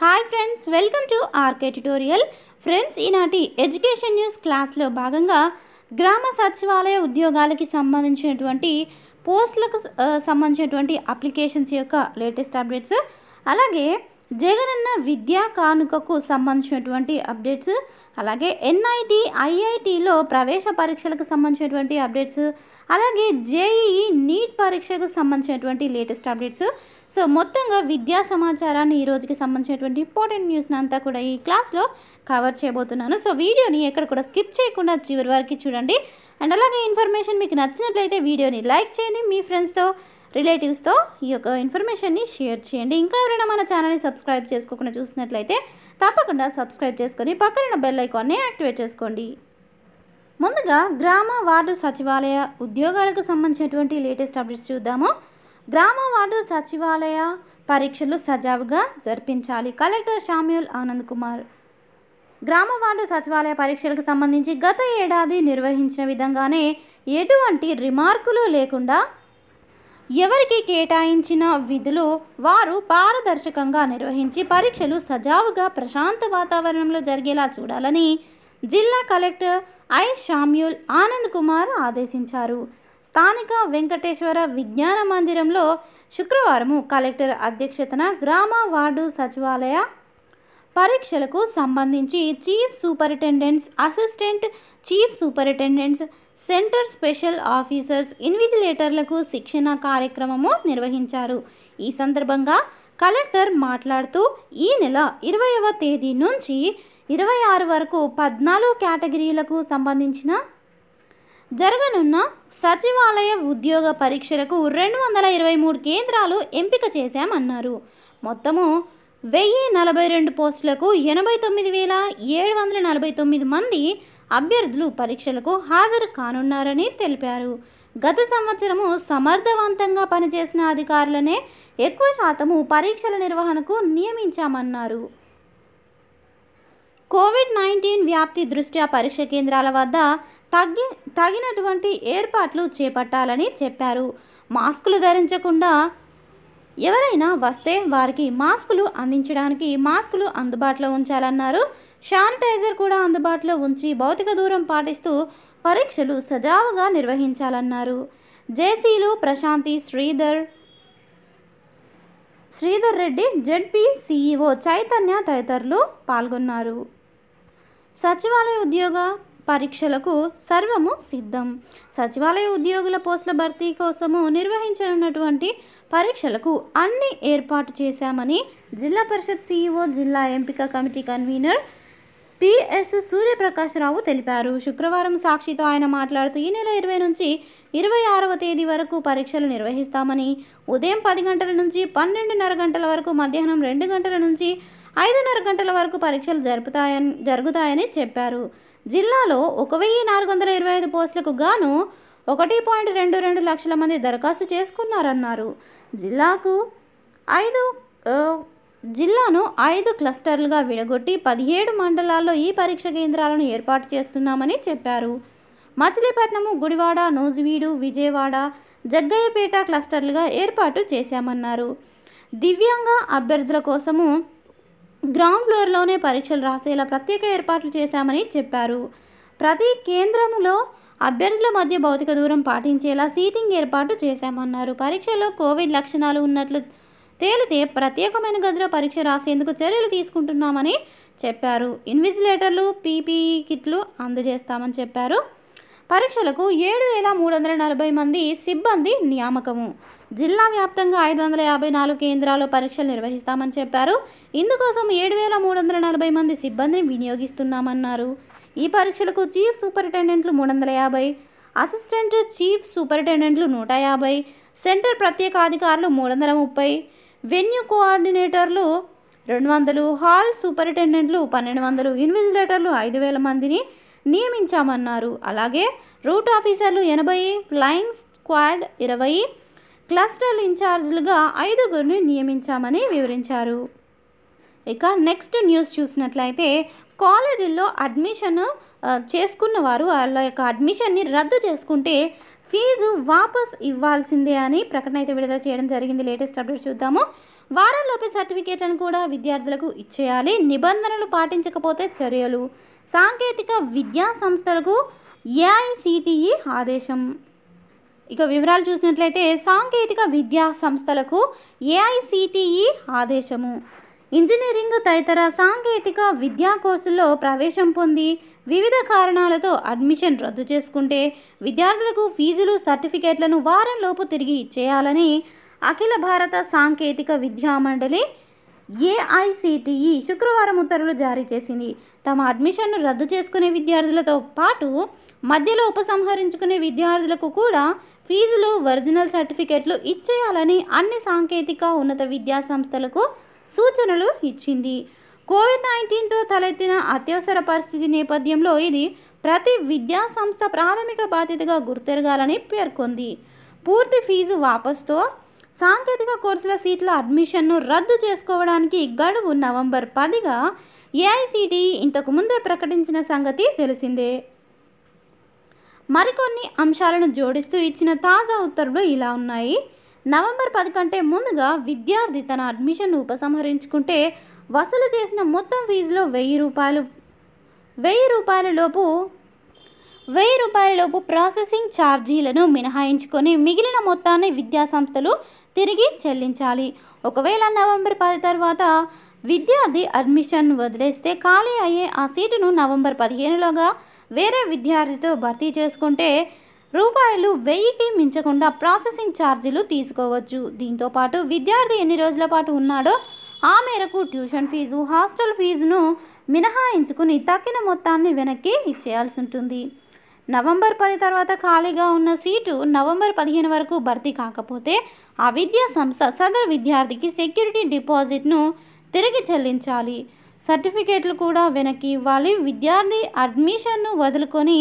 hi friends welcome to RK tutorial friends ఈనాటి education news క్లాస్లో భాగంగా గ్రామ సచివాలయ ఉద్యోగాలకి సంబంధించినటువంటి పోస్టులకు సంబంధించినటువంటి అప్లికేషన్స్ యొక్క లేటెస్ట్ అప్డేట్స్ అలాగే జగనన్న విద్యా కానుకకు సంబంధించినటువంటి అప్డేట్స్ అలాగే ఎన్ఐటి ఐఐటిలో ప్రవేశ పరీక్షలకు సంబంధించినటువంటి అప్డేట్స్ అలాగే జేఈఈ నీట్ పరీక్షకు సంబంధించినటువంటి లేటెస్ట్ అప్డేట్స్ సో మొత్తంగా విద్యా సమాచారాన్ని ఈ రోజుకి సంబంధించినటువంటి ఇంపార్టెంట్ న్యూస్ని అంతా కూడా ఈ క్లాస్లో కవర్ చేయబోతున్నాను సో వీడియోని ఎక్కడ కూడా స్కిప్ చేయకుండా చివరి వరకు చూడండి అండ్ అలాగే ఇన్ఫర్మేషన్ మీకు నచ్చినట్లయితే వీడియోని లైక్ చేయండి మీ ఫ్రెండ్స్తో రిలేటివ్స్తో ఈ యొక్క ఇన్ఫర్మేషన్ని షేర్ చేయండి ఇంకా ఎవరైనా మన ఛానల్ని సబ్స్క్రైబ్ చేసుకోకుండా చూసినట్లయితే తప్పకుండా సబ్స్క్రైబ్ చేసుకొని పక్కన బెల్ ఐకాన్ని యాక్టివేట్ చేసుకోండి ముందుగా గ్రామ వార్డు సచివాలయ ఉద్యోగాలకు సంబంధించినటువంటి లేటెస్ట్ అప్డేట్స్ చూద్దాము గ్రామ వార్డు సచివాలయ పరీక్షలు సజావుగా జరిపించాలి కలెక్టర్ షామ్యుల్ ఆనంద్ కుమార్ గ్రామ వార్డు సచివాలయ పరీక్షలకు సంబంధించి గత ఏడాది నిర్వహించిన విధంగానే ఎటువంటి రిమార్కులు లేకుండా ఎవరికి కేటాయించిన విధులు వారు పారదర్శకంగా నిర్వహించి పరీక్షలు సజావుగా ప్రశాంత వాతావరణంలో జరిగేలా చూడాలని జిల్లా collector I Samuel Anand Kumar ఆదేశించారు స్థానిక వెంకటేశ్వర విజ్ఞాన మందిరంలో శుక్రవారం కలెక్టర్ అధ్యక్షతన గ్రామ వార్డు సచివాలయ పరీక్షలకు సంబంధించి chief superintendents assistant chief superintendents centre special officers ఇన్విజిలేటర్లకు శిక్షణ కార్యక్రమము నిర్వహించారు ఈ సందర్భంగా కలెక్టర్ మాట్లాడుతూ ఈ నెల ఇరవైవ తేదీ నుంచి ఇరవై ఆరు వరకు పద్నాలుగు కేటగిరీలకు సంబంధించిన జరగనున్న సచివాలయ ఉద్యోగ పరీక్షలకు రెండు వందల ఇరవై మూడు కేంద్రాలు ఎంపిక చేశామన్నారు మొత్తము వెయ్యి నలభై రెండు పోస్టులకు ఎనభై తొమ్మిది వేల ఏడు వందల నలభై తొమ్మిది మంది అభ్యర్థులు పరీక్షలకు హాజరు కానున్నారని తెలిపారు గత సంవత్సరము సమర్థవంతంగా పనిచేసిన అధికారులనే ఎక్కువ శాతము పరీక్షల నిర్వహణకు నియమించామన్నారు కోవిడ్ నైన్టీన్ వ్యాప్తి దృష్ట్యా పరీక్ష కేంద్రాల వద్ద తగ్గి తగినటువంటి ఏర్పాట్లు చేపట్టాలని చెప్పారు మాస్కులు ధరించకుండా ఎవరైనా వస్తే వారికి మాస్కులు అందించడానికి మాస్కులు అందుబాటులో ఉంచాలన్నారు శానిటైజర్ కూడా అందుబాటులో ఉంచి భౌతిక దూరం పాటిస్తూ పరీక్షలు సజావుగా నిర్వహించాలన్నారు జేసీలు ప్రశాంతి శ్రీధర్ శ్రీధర్ రెడ్డి జెడ్పీ సీఈఓ చైతన్య తదితరులు పాల్గొన్నారు సచివాలయ ఉద్యోగ పరీక్షలకు సర్వము సిద్ధం సచివాలయ ఉద్యోగుల పోస్టుల భర్తీ కోసము నిర్వహించనున్నటువంటి పరీక్షలకు అన్ని ఏర్పాటు చేశామని జిల్లా పరిషత్ సీఈఓ జిల్లా ఎంపిక కమిటీ కన్వీనర్ పిఎస్ సూర్యప్రకాశరావు తెలిపారు శుక్రవారం సాక్షితో ఆయన మాట్లాడుతూ ఈ నెల ఇరవై నుంచి ఇరవై ఆరవ తేదీ వరకు పరీక్షలు నిర్వహిస్తామని ఉదయం పది గంటల నుంచి పన్నెండున్నర గంటల వరకు మధ్యాహ్నం రెండు గంటల నుంచి ఐదున్నర గంటల వరకు పరీక్షలు జరుపుతాయని జరుగుతాయని చెప్పారు జిల్లాలో ఒక వెయ్యి నాలుగు వందల ఇరవై ఐదు పోస్టులకు గాను ఒకటి పాయింట్ రెండు రెండు లక్షల మంది దరఖాస్తు చేసుకున్నారన్నారు జిల్లాకు ఐదు జిల్లాను ఐదు క్లస్టర్లుగా విడగొట్టి పదిహేడు మండలాల్లో ఈ పరీక్ష కేంద్రాలను ఏర్పాటు చేస్తున్నామని చెప్పారు మచిలీపట్నము గుడివాడ నోజువీడు విజయవాడ జగ్గయ్యపేట క్లస్టర్లుగా ఏర్పాటు చేశామన్నారు దివ్యాంగ అభ్యర్థుల కోసము గ్రౌండ్ ఫ్లోర్లోనే పరీక్షలు రాసేలా ప్రత్యేక ఏర్పాట్లు చేశామని చెప్పారు ప్రతి కేంద్రంలో అభ్యర్థుల మధ్య భౌతిక దూరం పాటించేలా సీటింగ్ ఏర్పాటు చేశామన్నారు పరీక్షలో కోవిడ్ లక్షణాలు ఉన్నట్లు తేలితే ప్రత్యేకమైన గదిలో పరీక్ష రాసేందుకు చర్యలు తీసుకుంటున్నామని చెప్పారు ఇన్విజిలేటర్లు పీపీఈ కిట్లు అందజేస్తామని చెప్పారు పరీక్షలకు ఏడు వేల మూడు వందల నలభై మంది సిబ్బంది నియామకము జిల్లా వ్యాప్తంగా ఐదు వందల యాభై నాలుగు కేంద్రాల్లో పరీక్షలు నిర్వహిస్తామని చెప్పారు ఇందుకోసం ఏడు వేల మూడు వందల నలభై మంది సిబ్బందిని వినియోగిస్తున్నామన్నారు ఈ పరీక్షలకు చీఫ్ సూపరింటెండెంట్లు మూడు వందల యాభై అసిస్టెంట్ చీఫ్ సూపరింటెండెంట్లు నూట యాభై సెంటర్ ప్రత్యేక అధికారులు మూడు వందల ముప్పై వెన్యూ కోఆర్డినేటర్లు రెండు వందలు హాల్ సూపరింటెండెంట్లు పన్నెండు వందలు ఇన్విజిలేటర్లు ఐదు వేల మందిని నియమించామన్నారు అలాగే రూట్ ఆఫీసర్లు ఎనభై ఫ్లయింగ్ స్క్వాడ్ ఇరవై క్లస్టర్ ఇన్ఛార్జ్లుగా ఐదుగురిని నియమించామని వివరించారు ఇక నెక్స్ట్ న్యూస్ చూసినట్లయితే కాలేజీల్లో అడ్మిషన్ చేసుకున్న వారు వాళ్ళ యొక్క అడ్మిషన్ని రద్దు చేసుకుంటే ఫీజు వాపస్ ఇవ్వాల్సిందే అని ప్రకటన అయితే విడుదల చేయడం జరిగింది లేటెస్ట్ అప్డేట్ చూద్దాము వారంలోపే సర్టిఫికేట్లను కూడా విద్యార్థులకు ఇచ్చేయాలి నిబంధనలు పాటించకపోతే చర్యలు సాంకేతిక విద్యా సంస్థలకు ఏఐసిటిఈ ఆదేశం ఇక వివరాలు చూసినట్లయితే సాంకేతిక విద్యా సంస్థలకు ఏఐసిటిఈ ఆదేశము ఇంజనీరింగ్ తదితర సాంకేతిక విద్యా కోర్సుల్లో ప్రవేశం పొంది వివిధ కారణాలతో అడ్మిషన్ రద్దు చేసుకుంటే విద్యార్థులకు ఫీజులు సర్టిఫికేట్లను వారంలోపు తిరిగి ఇచ్చేయాలని అఖిల భారత సాంకేతిక విద్యా మండలి ఏఐసిటిఈ శుక్రవారం ఉత్తర్వులు జారీ చేసింది తమ అడ్మిషన్ను రద్దు చేసుకునే విద్యార్థులతో పాటు మధ్యలో ఉపసంహరించుకునే విద్యార్థులకు కూడా ఫీజులు ఒరిజినల్ సర్టిఫికేట్లు ఇచ్చేయాలని అన్ని సాంకేతిక ఉన్నత విద్యా సంస్థలకు సూచనలు ఇచ్చింది కోవిడ్ నైన్టీన్తో తలెత్తిన అత్యవసర పరిస్థితి నేపథ్యంలో ఇది ప్రతి విద్యా సంస్థ ప్రాథమిక బాధ్యతగా గుర్తెరగాలని పేర్కొంది పూర్తి ఫీజు వాపస్తో సాంకేతిక కోర్సుల సీట్ల అడ్మిషన్ను రద్దు చేసుకోవడానికి గడువు నవంబర్ పదిగా ఏఐసిటిఈ e ఇంతకు ముందే ప్రకటించిన సంగతి తెలిసిందే మరికొన్ని అంశాలను జోడిస్తూ ఇచ్చిన తాజా ఉత్తర్వులు ఇలా ఉన్నాయి నవంబర్ పది కంటే ముందుగా విద్యార్థి తన అడ్మిషన్ను ఉపసంహరించుకుంటే వసూలు చేసిన మొత్తం ఫీజులో వెయ్యి రూపాయలు వెయ్యి రూపాయల లోపు వెయ్యి రూపాయల లోపు ప్రాసెసింగ్ ఛార్జీలను మినహాయించుకొని మిగిలిన మొత్తాన్ని విద్యాసంస్థలు తిరిగి చెల్లించాలి ఒకవేళ నవంబర్ పది తర్వాత విద్యార్థి అడ్మిషన్ వదిలేస్తే ఖాళీ అయ్యే ఆ సీటును నవంబర్ పదిహేనులోగా వేరే విద్యార్థితో భర్తీ చేసుకుంటే రూపాయలు వెయ్యికి మించకుండా ప్రాసెసింగ్ ఛార్జీలు తీసుకోవచ్చు దీంతోపాటు విద్యార్థి ఎన్ని రోజుల పాటు ఉన్నాడో ఆ మేరకు ట్యూషన్ ఫీజు హాస్టల్ ఫీజును మినహాయించుకుని తక్కిన మొత్తాన్ని వెనక్కి ఇచ్చేయాల్సి ఉంటుంది నవంబర్ పది తర్వాత ఖాళీగా ఉన్న సీటు నవంబర్ పదిహేను వరకు భర్తీ కాకపోతే ఆ విద్యా సంస్థ సదరు విద్యార్థికి సెక్యూరిటీ డిపాజిట్ను తిరిగి చెల్లించాలి సర్టిఫికేట్లు కూడా వెనక్కి ఇవ్వాలి విద్యార్థి అడ్మిషన్ను వదులుకొని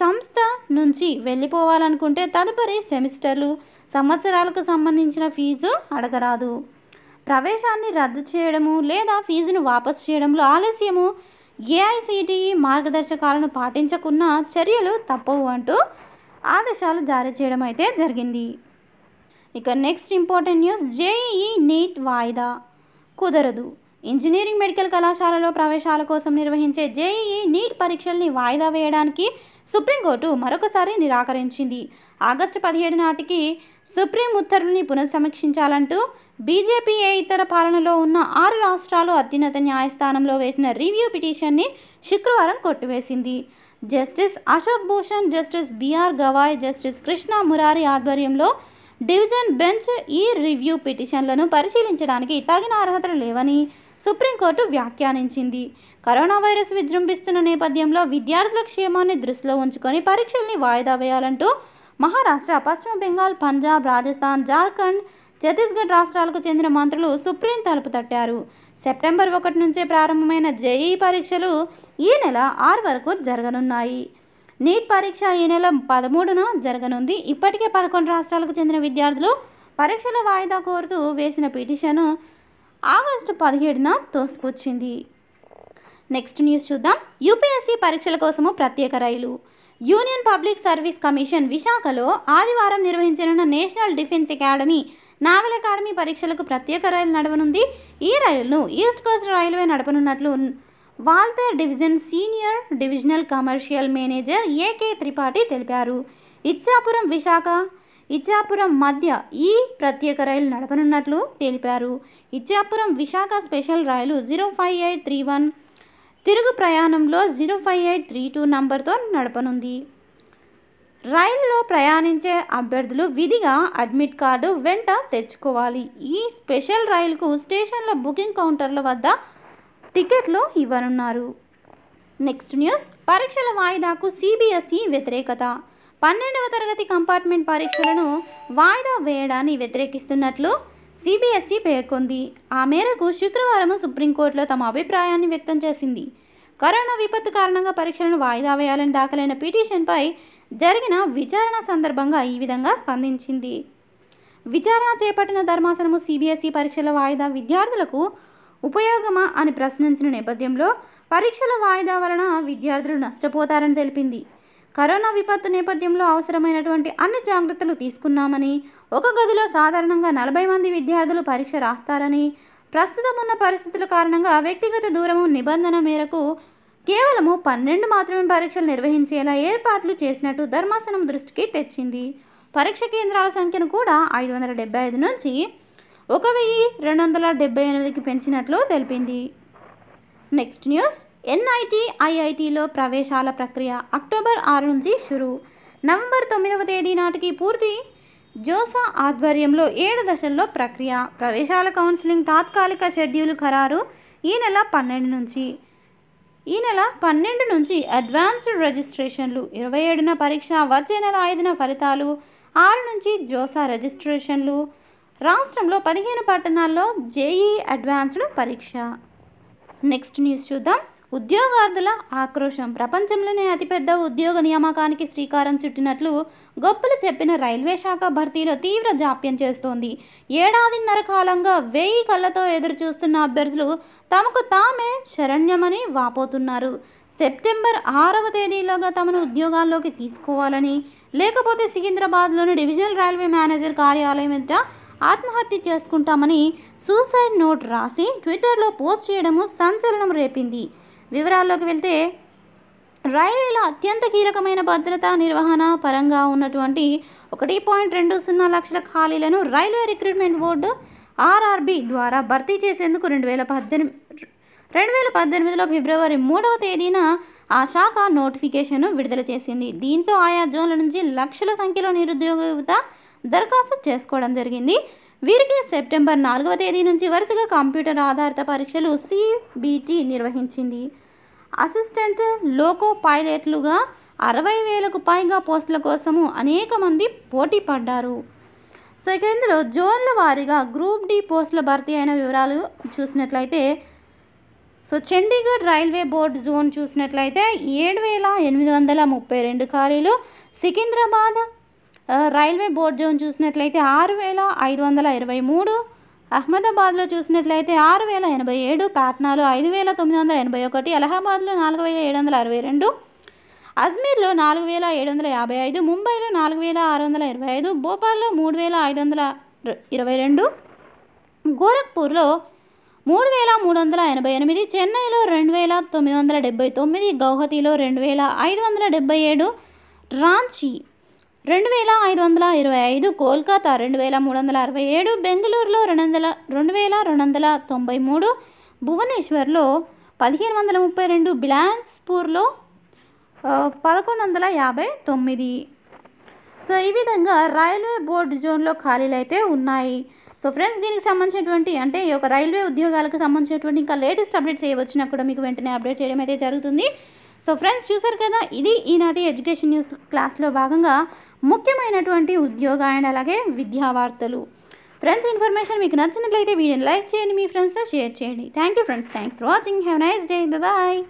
సంస్థ నుంచి వెళ్ళిపోవాలనుకుంటే తదుపరి సెమిస్టర్లు సంవత్సరాలకు సంబంధించిన ఫీజు అడగరాదు ప్రవేశాన్ని రద్దు చేయడము లేదా ఫీజును వాపసు చేయడంలో ఆలస్యము ఏఐసిటిఈ మార్గదర్శకాలను పాటించకున్న చర్యలు తప్పవు అంటూ ఆదేశాలు జారీ చేయడం అయితే జరిగింది ఇక next important news JEE NEET వాయిదా కుదరదు ఇంజనీరింగ్ మెడికల్ కళాశాలలో ప్రవేశాల కోసం నిర్వహించే జేఈఈ నీట్ పరీక్షల్ని వాయిదా వేయడానికి సుప్రీంకోర్టు మరొకసారి నిరాకరించింది ఆగస్టు పదిహేడు నాటికి సుప్రీం ఉత్తర్వుని పునఃసమీక్షించాలంటూ బీజేపీఏ ఇతర పాలనలో ఉన్న ఆరు రాష్ట్రాలు అత్యున్నత న్యాయస్థానంలో వేసిన రివ్యూ పిటిషన్ని శుక్రవారం కొట్టివేసింది justice Ashok Bhushan justice BR Gavai justice Krishna Murari ఆధ్వర్యంలో డివిజన్ బెంచ్ ఈ రివ్యూ పిటిషన్లను పరిశీలించడానికి తగిన అర్హతలు లేవని సుప్రీంకోర్టు వ్యాఖ్యానించింది కరోనా వైరస్ విజృంభిస్తున్న నేపథ్యంలో విద్యార్థుల క్షేమాన్ని దృష్టిలో ఉంచుకొని పరీక్షల్ని వాయిదా వేయాలంటూ మహారాష్ట్ర పశ్చిమ బెంగాల్ పంజాబ్ రాజస్థాన్ జార్ఖండ్ ఛత్తీస్గఢ్ రాష్ట్రాలకు చెందిన మంత్రులు సుప్రీం తలుపు తట్టారు సెప్టెంబర్ ఒకటి నుంచే ప్రారంభమైన జేఈ పరీక్షలు ఈ నెల ఆరు వరకు జరగనున్నాయి నీట్ పరీక్ష ఈ నెల పదమూడున జరగనుంది ఇప్పటికే పదకొండు రాష్ట్రాలకు చెందిన విద్యార్థులు పరీక్షల వాయిదా కోరుతూ వేసిన పిటిషను ఆగస్టు పదిహేడున తోసుకొచ్చింది నెక్స్ట్ న్యూస్ చూద్దాం యూపీఎస్సీ పరీక్షల కోసము ప్రత్యేక రైలు యూనియన్ పబ్లిక్ సర్వీస్ కమిషన్ విశాఖలో ఆదివారం నిర్వహించనున్న national defence academy naval academy పరీక్షలకు ప్రత్యేక రైలు నడవనుంది ఈ రైలును ఈస్ట్ కోస్ట్ రైల్వే నడపనున్నట్లు Waltair division senior divisional commercial manager AK Tripathi తెలిపారు ఇచ్చాపురం విశాఖ ఇచ్చాపురం మధ్య ఈ ప్రత్యేక రైలు నడపనున్నట్లు తెలిపారు ఇచ్చాపురం విశాఖ స్పెషల్ రైలు zero five eight three one తిరుగు ప్రయాణంలో zero five eight three two నంబర్తో నడపనుంది రైలులో ప్రయాణించే అభ్యర్థులు విధిగా అడ్మిట్ కార్డు వెంట తెచ్చుకోవాలి ఈ స్పెషల్ రైలుకు స్టేషన్ల బుకింగ్ కౌంటర్ల వద్ద టికెట్లు ఇవ్వనున్నారు నెక్స్ట్ న్యూస్ పరీక్షల వాయిదాకు సిబిఎస్ఈ వ్యతిరేకత పన్నెండవ తరగతి కంపార్ట్మెంట్ పరీక్షలను వాయిదా వేయడాన్ని వ్యతిరేకిస్తున్నట్లు సిబిఎస్ఈ పేర్కొంది ఆ మేరకు శుక్రవారం సుప్రీంకోర్టులో తమ అభిప్రాయాన్ని వ్యక్తం చేసింది కరోనా విపత్తు కారణంగా పరీక్షలను వాయిదా వేయాలని దాఖలైన పిటిషన్పై జరిగిన విచారణ సందర్భంగా ఈ విధంగా స్పందించింది విచారణ చేపట్టిన ధర్మాసనము సిబిఎస్ఈ పరీక్షల వాయిదా విద్యార్థులకు ఉపయోగమా అని ప్రశ్నించిన నేపథ్యంలో పరీక్షల వాయిదా వలన విద్యార్థులు నష్టపోతారని తెలిపింది కరోనా విపత్తు నేపథ్యంలో అవసరమైనటువంటి అన్ని జాగ్రత్తలు తీసుకున్నామని ఒక గదిలో సాధారణంగా నలభై మంది విద్యార్థులు పరీక్ష రాస్తారని ప్రస్తుతం ఉన్న పరిస్థితుల కారణంగా వ్యక్తిగత దూరము నిబంధన మేరకు కేవలము పన్నెండు మాత్రమే పరీక్షలు నిర్వహించేలా ఏర్పాట్లు చేసినట్టు ధర్మాసనం దృష్టికి తెచ్చింది పరీక్ష కేంద్రాల సంఖ్యను కూడా ఐదు వందల డెబ్బై ఐదు నుంచి ఒక వెయ్యి రెండు వందల డెబ్బై ఎనిమిదికి పెంచినట్లు తెలిపింది నెక్స్ట్ న్యూస్ ఎన్ఐటి ఐఐటిలో ప్రవేశాల ప్రక్రియ అక్టోబర్ ఆరు నుంచి షురు నవంబర్ తొమ్మిదవ తేదీ నాటికి పూర్తి జోసా ఆధ్వర్యంలో ఏడు దశల్లో ప్రక్రియ ప్రవేశాల కౌన్సిలింగ్ తాత్కాలిక షెడ్యూల్ ఖరారు ఈ నెల పన్నెండు నుంచి ఈ నెల పన్నెండు నుంచి అడ్వాన్స్డ్ రిజిస్ట్రేషన్లు ఇరవై ఏడున పరీక్ష వచ్చే నెల ఐదున ఫలితాలు ఆరు నుంచి జోసా రిజిస్ట్రేషన్లు రాష్ట్రంలో పదిహేను పట్టణాల్లో జేఈ అడ్వాన్స్డ్ పరీక్ష నెక్స్ట్ న్యూస్ చూద్దాం ఉద్యోగార్థుల ఆక్రోషం ప్రపంచంలోనే అతిపెద్ద ఉద్యోగ నియామకానికి శ్రీకారం చుట్టినట్లు గొప్పలు చెప్పిన రైల్వే శాఖ భర్తీలో తీవ్ర జాప్యం చేస్తోంది ఏడాదిన్నర కాలంగా వెయ్యి కళ్ళతో ఎదురు చూస్తున్న అభ్యర్థులు తమకు తామే శరణ్యమని వాపోతున్నారు సెప్టెంబర్ ఆరవ తేదీలోగా తమను ఉద్యోగాల్లోకి తీసుకోవాలని లేకపోతే సికింద్రాబాద్లోని డివిజనల్ రైల్వే మేనేజర్ కార్యాలయం ఎదుట ఆత్మహత్య చేసుకుంటామని సూసైడ్ నోట్ రాసి ట్విట్టర్లో పోస్ట్ చేయడము సంచలనం రేపింది వివరాల్లోకి వెళ్తే రైల్వేలో అత్యంత కీలకమైన భద్రతా నిర్వహణ పరంగా ఉన్నటువంటి ఒకటి పాయింట్ రెండు సున్నా లక్షల ఖాళీలను రైల్వే రిక్రూట్మెంట్ బోర్డు ఆర్ఆర్బి ద్వారా భర్తీ చేసేందుకు రెండు వేల పద్దెనిమిది రెండు వేల పద్దెనిమిదిలో ఫిబ్రవరి మూడవ తేదీన ఆ శాఖ నోటిఫికేషన్ను విడుదల చేసింది దీంతో ఆయా జోన్ల నుంచి లక్షల సంఖ్యలో నిరుద్యోగ యువత దరఖాస్తు చేసుకోవడం జరిగింది వీరికి సెప్టెంబర్ నాలుగవ తేదీ నుంచి వరుసగా కంప్యూటర్ ఆధారిత పరీక్షలు సిబిటి నిర్వహించింది అసిస్టెంట్ లోకో పైలట్లుగా అరవై వేలకు పైగా పోస్టుల కోసము అనేక మంది పోటీ పడ్డారు సో ఇక ఇందులో జోన్ల వారీగా గ్రూప్ డి పోస్టుల భర్తీ అయిన వివరాలు చూసినట్లయితే so Chandigarh railway board zone చూసినట్లయితే ఏడు వేల ఎనిమిది వందల ముప్పై రెండు ఖాళీలు సికింద్రాబాద్ రైల్వే బోర్డు జోన్ చూసినట్లయితే ఆరు వేల ఐదు వందల ఇరవై మూడు అహ్మదాబాద్లో చూసినట్లయితే ఆరు వేల ఎనభై ఏడు పాట్నాలో ఐదు వేల తొమ్మిది వందల ఎనభై ఒకటి అలహాబాద్లో నాలుగు వేల ఏడు వందల అరవై రెండు అజ్మీర్లో నాలుగు వేల ఏడు వందల యాభై ఐదు ముంబైలో నాలుగు వేల ఆరు వందల ఇరవై ఐదు భోపాల్లో మూడు వేల ఐదు వందల ఇరవై రెండు గోరఖ్పూర్లో మూడు వేల మూడు వందల ఎనభై ఎనిమిది చెన్నైలో రెండు వేల తొమ్మిది వందల డెబ్బై తొమ్మిది గౌహతిలో రెండు వేల ఐదు వందల డెబ్బై ఏడు రాంచీ రెండు వేల ఐదు వందల ఇరవై ఐదు కోల్కతా రెండు వేల మూడు వందల అరవై ఏడు బెంగళూరులో రెండు వందల రెండు వేల రెండు వందల తొంభై మూడు భువనేశ్వర్లో పదిహేను వందల ముప్పై రెండు బిలాన్స్పూర్లో పదకొండు వందల యాభై తొమ్మిది సో ఈ విధంగా రైల్వే బోర్డు జోన్లో ఖాళీలు అయితే ఉన్నాయి సో ఫ్రెండ్స్ దీనికి సంబంధించినటువంటి అంటే ఈ యొక్క రైల్వే ఉద్యోగాలకు సంబంధించినటువంటి ఇంకా లేటెస్ట్ అప్డేట్స్ వచ్చినా కూడా మీకు వెంటనే అప్డేట్ చేయడం అయితే జరుగుతుంది సో ఫ్రెండ్స్ చూసారు కదా ఇది ఈనాటి ఎడ్యుకేషన్ న్యూస్ క్లాస్లో భాగంగా ముఖ్యమైనటువంటి ఉద్యోగ అండ్ అలాగే విద్యా వార్తలు ఫ్రెండ్స్ ఇన్ఫర్మేషన్ మీకు నచ్చినట్లయితే వీడియోని లైక్ చేయండి మీ ఫ్రెండ్స్తో షేర్ చేయండి thank you friends thanks for watching have nice day bye